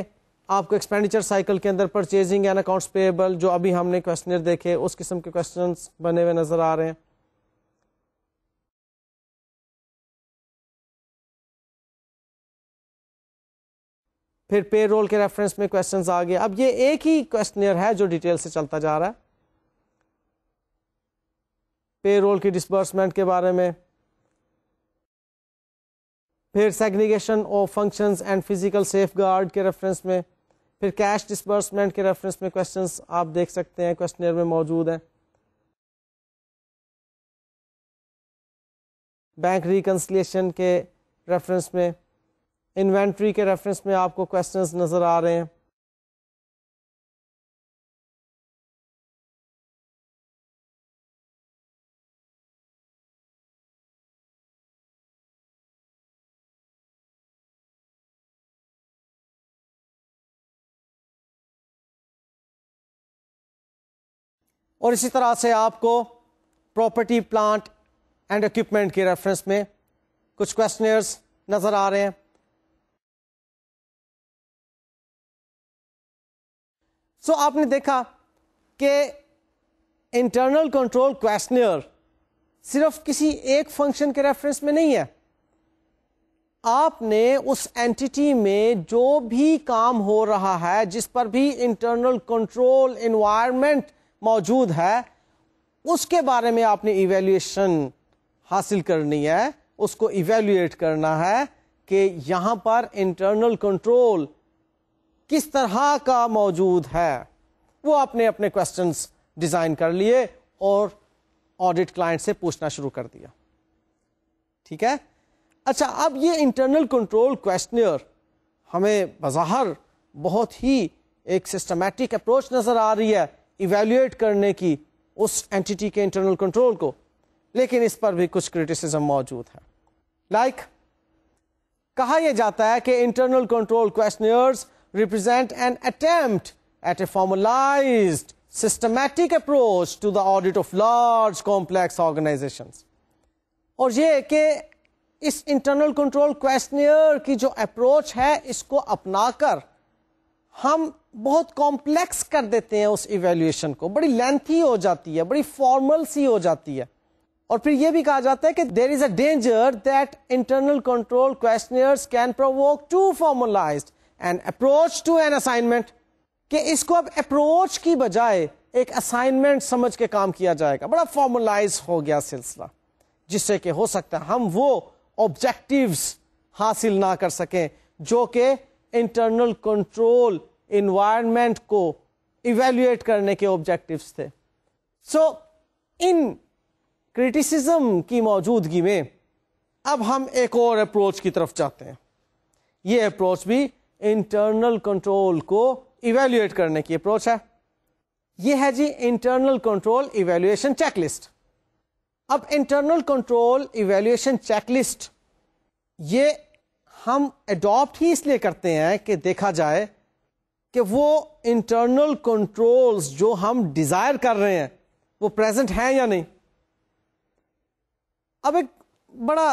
आपको एक्सपेंडिचर साइकिल के अंदर परचेजिंग एंड अकाउंट्स पेबल जो अभी हमने क्वेश्चनर देखे उस किस्म के क्वेश्चन बने हुए नज़र आ रहे हैं फिर पेरोल के रेफरेंस में क्वेश्चंस आ गए अब ये एक ही क्वेश्चनर है जो डिटेल से चलता जा रहा है पे रोल की डिसबर्समेंट के बारे में फिर segregation of functions and physical safeguard के रेफरेंस में फिर कैश डिस्बर्समेंट के रेफरेंस में क्वेश्चन आप देख सकते हैं क्वेश्चन में मौजूद हैं बैंक रिकन्सलेशन के रेफरेंस में इन्वेंट्री के रेफरेंस में आपको क्वेश्चंस नज़र आ रहे हैं और इसी तरह से आपको प्रॉपर्टी प्लांट एंड इक्विपमेंट के रेफरेंस में कुछ क्वेश्चनर्स नज़र आ रहे हैं सो so, आपने देखा कि इंटरनल कंट्रोल क्वेश्चनर सिर्फ किसी एक फंक्शन के रेफरेंस में नहीं है आपने उस एंटिटी में जो भी काम हो रहा है जिस पर भी इंटरनल कंट्रोल इन्वायरमेंट मौजूद है उसके बारे में आपने इवेल्युएशन हासिल करनी है उसको इवेल्युएट करना है कि यहां पर इंटरनल कंट्रोल किस तरह का मौजूद है वो आपने अपने क्वेश्चन डिज़ाइन कर लिए और ऑडिट क्लाइंट से पूछना शुरू कर दिया ठीक है अच्छा अब ये इंटरनल कंट्रोल क्वेश्चनर हमें बज़ाहर बहुत ही एक सिस्टमेटिक अप्रोच नज़र आ रही है इवेल्युएट करने की उस एंटिटी के इंटरनल कंट्रोल को लेकिन इस पर भी कुछ क्रिटिसिज्म मौजूद है लाइक like, कहा यह जाता है कि internal control questionnaires represent an attempt at a formalised systematic approach to the audit of large complex organisation और ये कि इस इंटरनल कंट्रोल क्वेश्चनियर की जो अप्रोच है इसको अपनाकर हम बहुत कॉम्प्लेक्स कर देते हैं उस इवेल्युएशन को बड़ी लेंथी हो जाती है बड़ी फॉर्मल सी हो जाती है और फिर यह भी कहा जाता है कि there is a danger that internal control questionnaires can provoke to formalise an approach to an assignment कि इसको अब अप्रोच की बजाय एक असाइनमेंट समझ के काम किया जाएगा बड़ा फॉर्मलाइज हो गया सिलसिला जिससे कि हो सकता है हम वो ऑब्जेक्टिव्स हासिल ना कर सकें जो कि इंटरनल कंट्रोल इन्वायरमेंट को इवेल्युएट करने के ऑब्जेक्टिव्स थे सो so, इन क्रिटिसिज्म की मौजूदगी में अब हम एक और अप्रोच की तरफ जाते हैं ये अप्रोच भी इंटरनल कंट्रोल को इवेल्युएट करने की अप्रोच है ये है जी इंटरनल कंट्रोल इवेल्युएशन चेकलिस्ट अब इंटरनल कंट्रोल इवेल्युएशन चेकलिस्ट ये हम अडॉप्ट ही इसलिए करते हैं कि देखा जाए कि वो इंटरनल कंट्रोल्स जो हम डिज़ायर कर रहे हैं वो प्रेजेंट हैं या नहीं अब एक बड़ा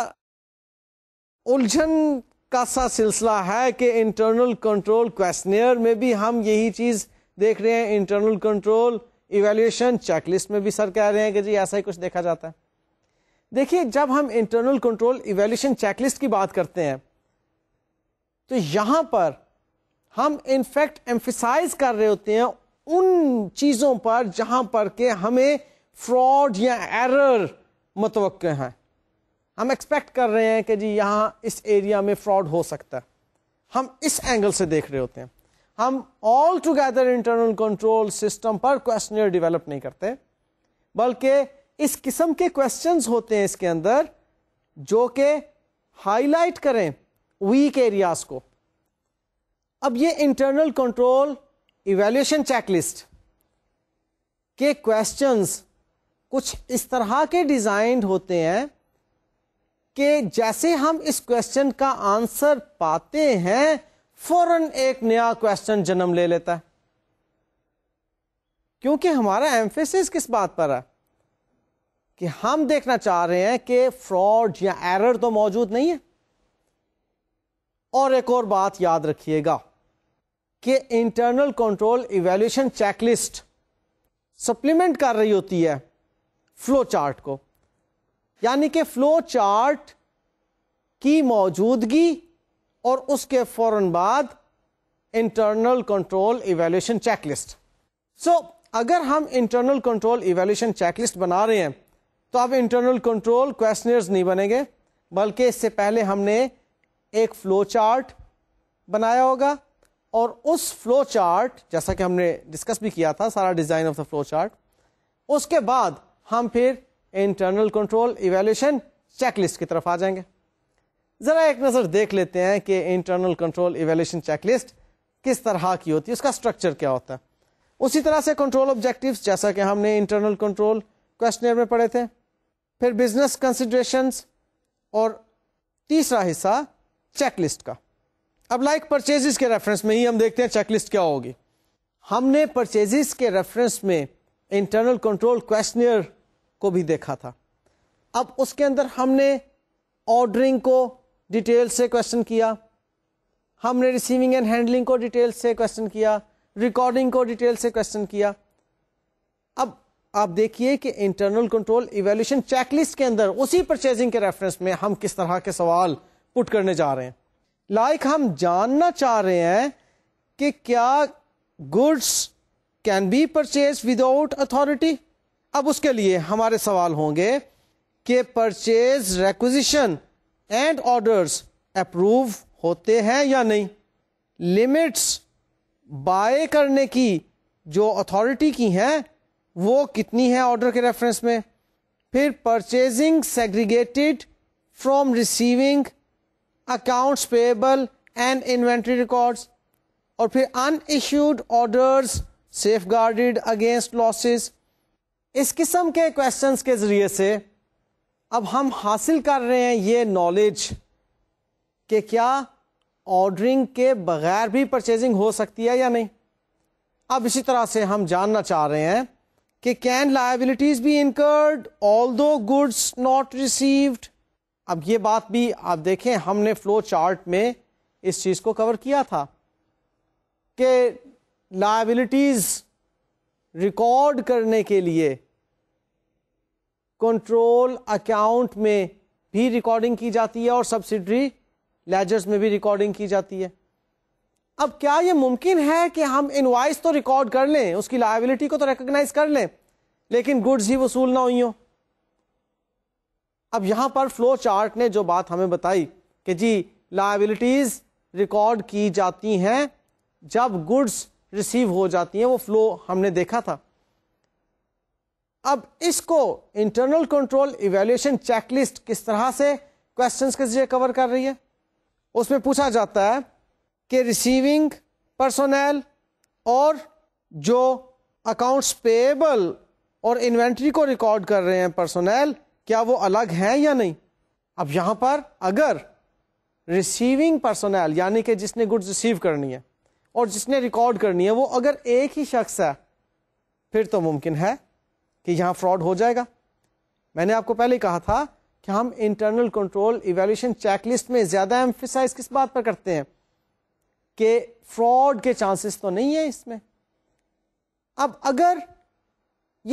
उलझन का सा सिलसिला है कि इंटरनल कंट्रोल क्वेश्चनियर में भी हम यही चीज़ देख रहे हैं इंटरनल कंट्रोल इवेल्यूशन चेकलिस्ट में भी सर कह रहे हैं कि जी ऐसा ही कुछ देखा जाता है देखिए जब हम इंटरनल कंट्रोल इवेल्यूशन चेकलिस्ट की बात करते हैं तो यहां पर हम इनफैक्ट एम्फिसाइज कर रहे होते हैं उन चीज़ों पर जहां पर के हमें फ्रॉड या एरर मतवक़ हैं हम एक्सपेक्ट कर रहे हैं कि जी यहाँ इस एरिया में फ्रॉड हो सकता है हम इस एंगल से देख रहे होते हैं हम all together internal control system पर क्वेश्चनर डेवलप नहीं करते बल्कि इस किस्म के क्वेश्चन होते हैं इसके अंदर जो कि हाईलाइट करें वीक एरियाज को अब ये इंटरनल कंट्रोल इवेल्यूशन चेकलिस्ट के क्वेश्चंस कुछ इस तरह के डिजाइंड होते हैं कि जैसे हम इस क्वेश्चन का आंसर पाते हैं फौरन एक नया क्वेश्चन जन्म ले लेता है क्योंकि हमारा एम्फेसिस किस बात पर है कि हम देखना चाह रहे हैं कि फ्रॉड या एरर तो मौजूद नहीं है और एक और बात याद रखिएगा कि internal control evaluation checklist supplement कर रही होती है फ्लो चार्ट को यानी कि फ्लो चार्ट की मौजूदगी और उसके फ़ौर बाद internal control evaluation checklist so अगर हम इंटरनल कंट्रोल इवेल्यूशन चेकलिस्ट बना रहे हैं तो अब इंटरनल कंट्रोल क्वेश्चनर्स नहीं बनेंगे बल्कि इससे पहले हमने एक फ्लो चार्ट बनाया होगा और उस फ्लो चार्ट जैसा कि हमने डिस्कस भी किया था सारा design of the flow chart उसके बाद हम फिर इंटरनल कंट्रोल इवेल्यूशन चेकलिस्ट की तरफ आ जाएंगे ज़रा एक नज़र देख लेते हैं कि इंटरनल कंट्रोल इवेल्यूशन चेकलिस्ट किस तरह की होती है उसका स्ट्रक्चर क्या होता है उसी तरह से कंट्रोल ऑब्जेक्टिव जैसा कि हमने इंटरनल कंट्रोल क्वेश्चन में पढ़े थे फिर बिजनेस कंसिडरेशन और तीसरा हिस्सा चेकलिस्ट का अब लाइक like परचेजेस के रेफरेंस में ही हम देखते हैं चेकलिस्ट क्या होगी हमने परचेजेस के रेफरेंस में इंटरनल कंट्रोल क्वेश्चन को भी देखा था अब उसके अंदर हमने ऑर्डरिंग को डिटेल से क्वेश्चन किया हमने रिसीविंग एंड हैंडलिंग को डिटेल से क्वेश्चन किया रिकॉर्डिंग को डिटेल से क्वेश्चन किया अब आप देखिए कि इंटरनल कंट्रोल इवेल्यूशन चेकलिस्ट के अंदर उसी परचेजिंग के रेफरेंस में हम किस तरह के सवाल पुट करने जा रहे हैं लाइक हम जानना चाह रहे हैं कि क्या goods can be purchase without authority अब उसके लिए हमारे सवाल होंगे कि purchase requisition and orders approve होते हैं या नहीं लिमिट्स बाय करने की जो अथॉरिटी की हैं वो कितनी है ऑर्डर के रेफरेंस में फिर purchasing segregated from receiving accounts payable and inventory records और फिर unissued orders safeguarded against losses इस किस्म के क्वेश्चन के ज़रिए से अब हम हासिल कर रहे हैं ये नॉलेज के क्या ऑर्डरिंग के बगैर भी परचेजिंग हो सकती है या नहीं अब इसी तरह से हम जानना चाह रहे हैं कि can liabilities be incurred although goods not received अब ये बात भी आप देखें हमने फ्लो चार्ट में इस चीज़ को कवर किया था कि लाइबिलिटीज़ रिकॉर्ड करने के लिए कंट्रोल अकाउंट में भी रिकॉर्डिंग की जाती है और सब्सिडरी लेजर्स में भी रिकॉर्डिंग की जाती है अब क्या यह मुमकिन है कि हम इनवाइस तो रिकॉर्ड कर लें उसकी लाइबिलिटी को तो रिकॉग्नाइज कर लें लेकिन गुड्स ही वसूल ना हुई हो अब यहाँ पर फ्लो चार्ट ने जो बात हमें बताई कि जी लाइबिलिटीज़ रिकॉर्ड की जाती हैं जब गुड्स रिसीव हो जाती हैं वो फ्लो हमने देखा था अब इसको इंटरनल कंट्रोल इवेल्यूशन चेकलिस्ट किस तरह से क्वेश्चंस के जरिए कवर कर रही है उसमें पूछा जाता है कि रिसीविंग पर्सोनल और जो अकाउंट्स पेबल और इन्वेंट्री को रिकॉर्ड कर रहे हैं पर्सोनल क्या वो अलग है या नहीं अब यहां पर अगर रिसीविंग पर्सनल यानी कि जिसने गुड्स रिसीव करनी है और जिसने रिकॉर्ड करनी है वो अगर एक ही शख्स है फिर तो मुमकिन है कि यहां फ्रॉड हो जाएगा मैंने आपको पहले कहा था कि हम इंटरनल कंट्रोल इवेल्यूशन चेकलिस्ट में ज़्यादा एम्फिसाइज किस बात पर करते हैं कि फ्रॉड के चांसेस तो नहीं है इसमें अब अगर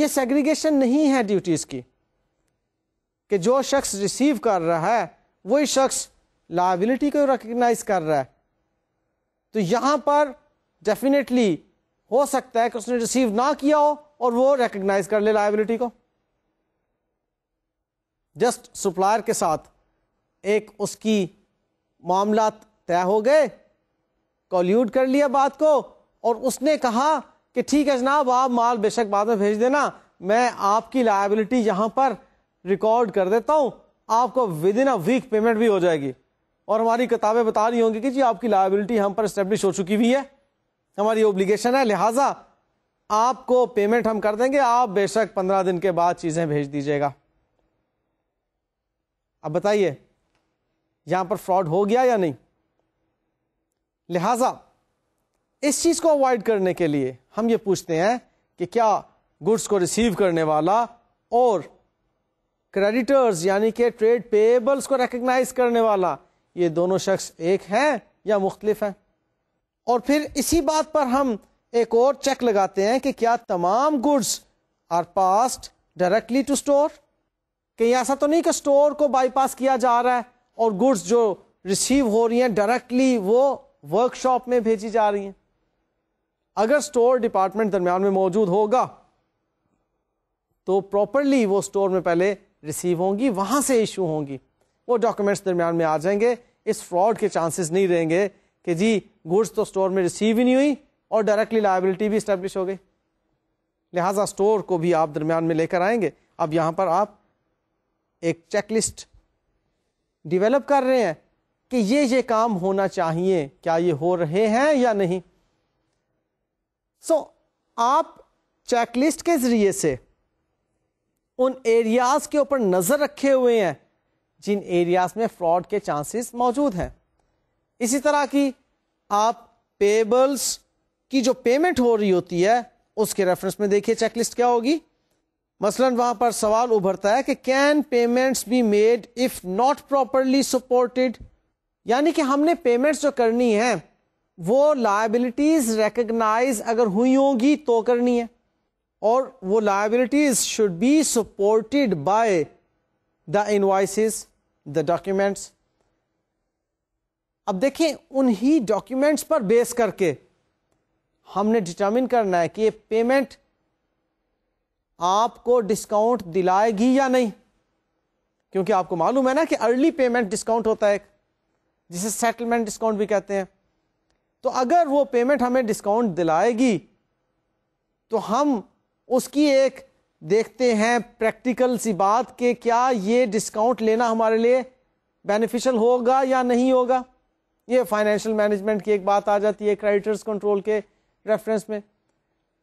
ये सेग्रीगेशन नहीं है ड्यूटीज़ की कि जो शख्स रिसीव कर रहा है वही शख्स लाइबिलिटी को रिकग्नाइज कर रहा है तो यहाँ पर डेफिनेटली हो सकता है कि उसने रिसीव ना किया हो और वो रिकगनाइज कर ले लाइबिलिटी को जस्ट सप्लायर के साथ एक उसकी मामला तय हो गए कॉल्यूट कर लिया बात को और उसने कहा कि ठीक है जनाब आप माल बेशक बाद में भेज देना मैं आपकी लाइबिलिटी यहाँ पर रिकॉर्ड कर देता हूं आपको within a week payment भी हो जाएगी और हमारी किताबें बता रही होंगी कि जी आपकी लाइबिलिटी हम पर स्टेब्लिश हो चुकी हुई है हमारी ओब्लिगेशन है लिहाजा आपको पेमेंट हम कर देंगे आप बेशक पंद्रह दिन के बाद चीजें भेज दीजिएगा अब बताइए यहां पर फ्रॉड हो गया या नहीं लिहाजा इस चीज को अवॉइड करने के लिए हम ये पूछते हैं कि क्या गुड्स को रिसीव करने वाला और क्रेडिटर्स यानी कि ट्रेड पेबल्स को रिकग्नाइज करने वाला ये दोनों शख्स एक हैं या मुख्तलिफ हैं और फिर इसी बात पर हम एक और चेक लगाते हैं कि क्या तमाम goods are passed directly to store कहीं ऐसा तो नहीं कि स्टोर को बाईपास किया जा रहा है और गुड्स जो रिसीव हो रही हैं डायरेक्टली वो वर्कशॉप में भेजी जा रही हैं अगर स्टोर डिपार्टमेंट दरमियान में मौजूद होगा तो प्रॉपरली वो स्टोर में पहले रिसीव होंगी वहां से इशू होंगी वो डॉक्यूमेंट्स दरमियान में आ जाएंगे इस फ्रॉड के चांसेस नहीं रहेंगे कि जी गुड्स तो स्टोर में रिसीव ही नहीं हुई और डायरेक्टली लाइबिलिटी भी इस्टेब्लिश हो गई लिहाजा स्टोर को भी आप दरमियान में लेकर आएंगे अब यहां पर आप एक चेकलिस्ट डिवेलप कर रहे हैं कि ये ये काम होना चाहिए क्या ये हो रहे हैं या नहीं सो so, आप चेकलिस्ट के ज़रिए से उन एरियाज के ऊपर नजर रखे हुए हैं जिन एरियाज में फ्रॉड के चांसेस मौजूद हैं इसी तरह की आप पेबल्स की जो पेमेंट हो रही होती है उसके रेफरेंस में देखिए चेकलिस्ट क्या होगी मसलन वहां पर सवाल उभरता है कि can payments be made if not properly supported यानी कि हमने पेमेंट्स जो करनी है वो लाइबिलिटीज रिकग्नाइज अगर हुई होगी तो करनी है और वो liabilities should be supported by the invoices the documents अब देखें उन्हीं डॉक्यूमेंट्स पर बेस करके हमने डिटर्मिन करना है कि ये पेमेंट आपको डिस्काउंट दिलाएगी या नहीं क्योंकि आपको मालूम है ना कि अर्ली पेमेंट डिस्काउंट होता है जिसे सेटलमेंट डिस्काउंट भी कहते हैं तो अगर वो पेमेंट हमें डिस्काउंट दिलाएगी तो हम उसकी एक देखते हैं प्रैक्टिकल सी बात कि क्या ये डिस्काउंट लेना हमारे लिए बेनिफिशियल होगा या नहीं होगा ये फाइनेंशियल मैनेजमेंट की एक बात आ जाती है क्रेडिटर्स कंट्रोल के रेफरेंस में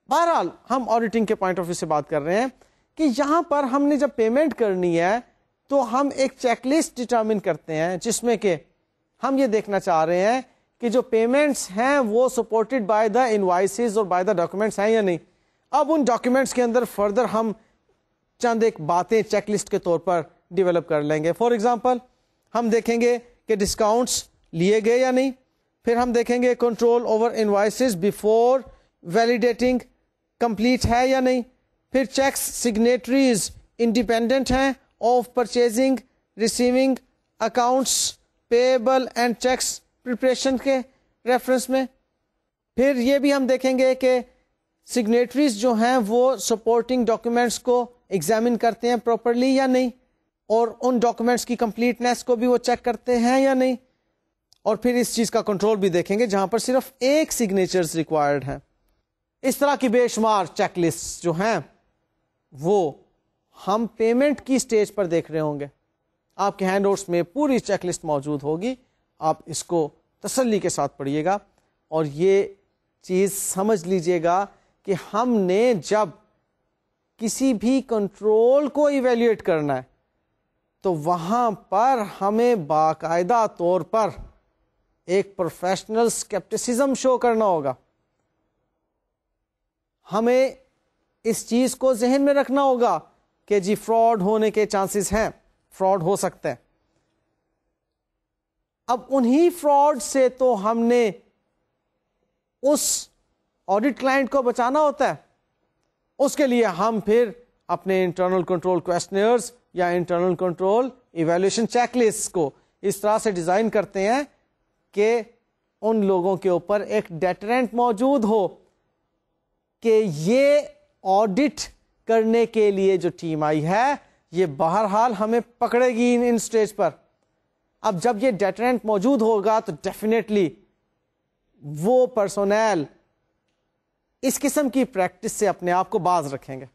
बहरहाल हम ऑडिटिंग के पॉइंट ऑफ व्यू से बात कर रहे हैं कि यहां पर हमने जब पेमेंट करनी है तो हम एक चेकलिस्ट डिटर्मिन करते हैं जिसमें कि हम ये देखना चाह रहे हैं कि जो पेमेंट्स हैं वो सपोर्टेड बाय द इन्वाइसिस और बाय द डॉक्यूमेंट्स हैं या नहीं अब उन डॉक्यूमेंट्स के अंदर फर्दर हम चंद एक बातें चेकलिस्ट के तौर पर डेवलप कर लेंगे फॉर एग्जाम्पल हम देखेंगे कि डिस्काउंट्स लिए गए या नहीं फिर हम देखेंगे control over invoices before validating complete है या नहीं फिर चेक्स सिग्नेटरीज इंडिपेंडेंट हैं of purchasing receiving accounts payable and checks preparation के रेफरेंस में फिर ये भी हम देखेंगे कि सिग्नेटरीज जो हैं वो सपोर्टिंग डॉक्यूमेंट्स को एग्जामिन करते हैं प्रॉपरली या नहीं और उन डॉक्यूमेंट्स की कंप्लीटनेस को भी वो चेक करते हैं या नहीं और फिर इस चीज़ का कंट्रोल भी देखेंगे जहां पर सिर्फ एक सिग्नेचर्स रिक्वायर्ड हैं इस तरह की बेशुमार चेकलिस्ट जो हैं वो हम पेमेंट की स्टेज पर देख रहे होंगे आपके हैंड में पूरी चेकलिस्ट मौजूद होगी आप इसको तसल्ली के साथ पढ़िएगा और ये चीज़ समझ लीजिएगा कि हमने जब किसी भी कंट्रोल को इवेल्युएट करना है तो वहाँ पर हमें बाकायदा तौर पर एक प्रोफेशनल स्केप्टिसिज्म शो करना होगा हमें इस चीज़ को जहन में रखना होगा कि जी फ्रॉड होने के चांसेस हैं फ्रॉड हो सकते हैं अब उन्हीं फ्रॉड से तो हमने उस ऑडिट क्लाइंट को बचाना होता है उसके लिए हम फिर अपने इंटरनल कंट्रोल क्वेश्चनर्स या इंटरनल कंट्रोल इवेल्यूशन चेकलिस्ट को इस तरह से डिज़ाइन करते हैं कि उन लोगों के ऊपर एक डेटरेंट मौजूद हो कि ये ऑडिट करने के लिए जो टीम आई है ये हाल हमें पकड़ेगी इन इन स्टेज पर अब जब ये डेटरेंट मौजूद होगा तो डेफिनेटली वो पर्सोनैल इस किस्म की प्रैक्टिस से अपने आप को बाज रखेंगे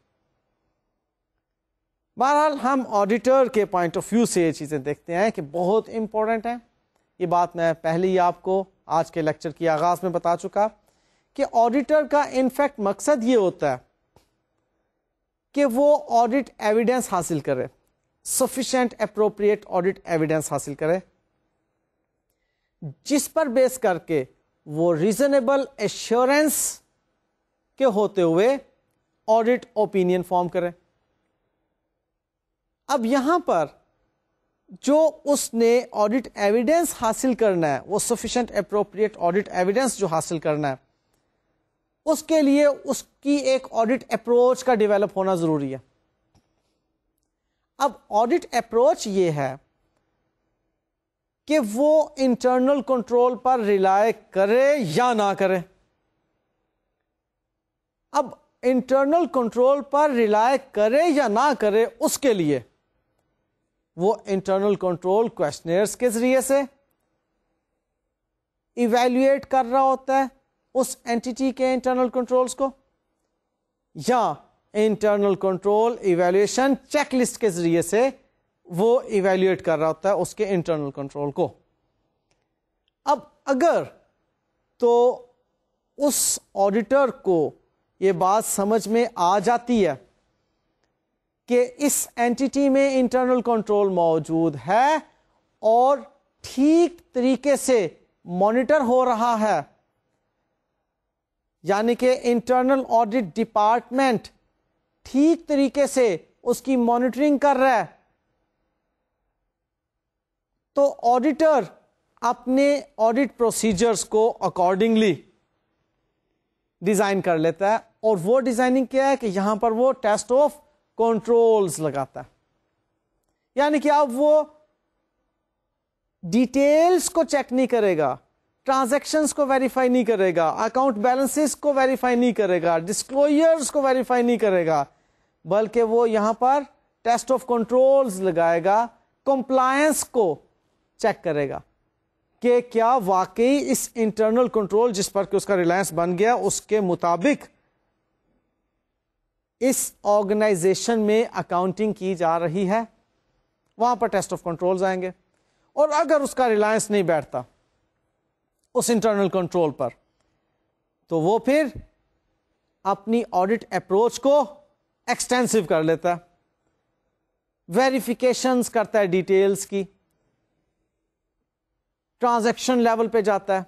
बहरहाल हम ऑडिटर के पॉइंट ऑफ व्यू से ये चीज़ें देखते हैं कि बहुत इम्पोर्टेंट हैं ये बात मैं पहले ही आपको आज के लेक्चर की आगाज़ में बता चुका कि ऑडिटर का इनफैक्ट मकसद ये होता है कि वो ऑडिट एविडेंस हासिल करे सफिशेंट अप्रोप्रिएट ऑडिट एविडेंस हासिल करे जिस पर बेस करके वो रीजनेबल एश्योरेंस के होते हुए ऑडिट ओपिनियन फॉर्म करें अब यहां पर जो उसने ऑडिट एविडेंस हासिल करना है वो सफिशेंट अप्रोप्रिएट ऑडिट एविडेंस जो हासिल करना है उसके लिए उसकी एक ऑडिट अप्रोच का डेवलप होना जरूरी है अब ऑडिट अप्रोच ये है कि वो इंटरनल कंट्रोल पर रिलाय करे या ना करे अब इंटरनल कंट्रोल पर रिलाय करे या ना करे उसके लिए वो इंटरनल कंट्रोल क्वेश्चनर्स के जरिए से इवेल्युएट कर रहा होता है उस एंटिटी के इंटरनल कंट्रोल्स को या इंटरनल कंट्रोल इवेल्युएशन चेकलिस्ट के जरिए से वो इवेल्युएट कर रहा होता है उसके इंटरनल कंट्रोल को अब अगर तो उस ऑडिटर को ये बात समझ में आ जाती है कि इस एंटिटी में इंटरनल कंट्रोल मौजूद है और ठीक तरीके से मॉनिटर हो रहा है यानी कि इंटरनल ऑडिट डिपार्टमेंट ठीक तरीके से उसकी मॉनिटरिंग कर रहा है तो ऑडिटर अपने ऑडिट प्रोसीजर्स को अकॉर्डिंगली डिजाइन कर लेता है और वो डिजाइनिंग क्या है कि यहां पर वो टेस्ट ऑफ कंट्रोल लगाता है यानी कि अब वो डिटेल्स को चेक नहीं करेगा ट्रांजेक्शन को वेरीफाई नहीं करेगा अकाउंट बैलेंसेस को वेरीफाई नहीं करेगा डिस्क्लोजर्स को वेरीफाई नहीं करेगा बल्कि वो यहां पर टेस्ट ऑफ कंट्रोल लगाएगा कंप्लायंस को चेक करेगा कि क्या वाकई इस इंटरनल कंट्रोल जिस पर कि उसका रिलायंस बन गया उसके मुताबिक इस ऑर्गेनाइजेशन में अकाउंटिंग की जा रही है वहां पर टेस्ट ऑफ कंट्रोल आएंगे और अगर उसका रिलायंस नहीं बैठता उस इंटरनल कंट्रोल पर तो वो फिर अपनी ऑडिट अप्रोच को एक्सटेंसिव कर लेता है वेरिफिकेशन करता है डिटेल्स की ट्रांजैक्शन लेवल पे जाता है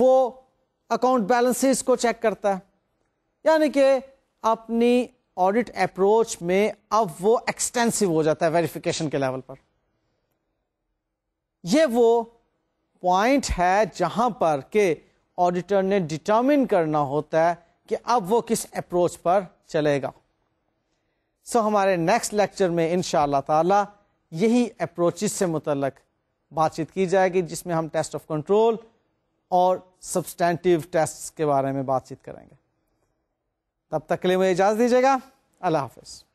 वो अकाउंट बैलेंसेस को चेक करता है यानी कि अपनी ऑडिट अप्रोच में अब वो एक्सटेंसिव हो जाता है वेरिफिकेशन के लेवल पर ये वो पॉइंट है जहां पर के ऑडिटर ने डिटर्मिन करना होता है कि अब वो किस अप्रोच पर चलेगा सो so, हमारे नेक्स्ट लेक्चर में इन ताला यही अप्रोचेस से मुतलक बातचीत की जाएगी जिसमें हम टेस्ट ऑफ कंट्रोल और सब्सटेंटिव टेस्ट के बारे में बातचीत करेंगे तब तक के लिए मुझे इजाज़त दीजिएगा अल्लाह हाफिज़